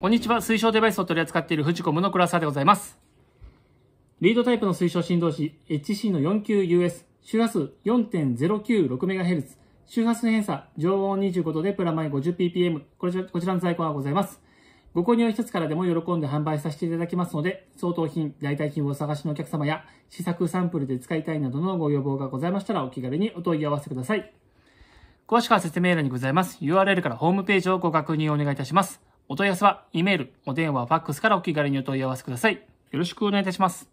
こんにちは。推奨デバイスを取り扱っているフジコムのクラターでございます。リードタイプの推奨振動子 HC の 49US、周波数 4.096MHz、周波数偏差、常温25度でプラマイ 50ppm、こちらこちらの在庫がございます。ご購入一つからでも喜んで販売させていただきますので、相当品、代替品をお探しのお客様や、試作サンプルで使いたいなどのご要望がございましたら、お気軽にお問い合わせください。詳しくは説明欄にございます。URL からホームページをご確認をお願いいたします。お問い合わせは、e メール、お電話、ファックスからお気軽にお問い合わせください。よろしくお願いいたします。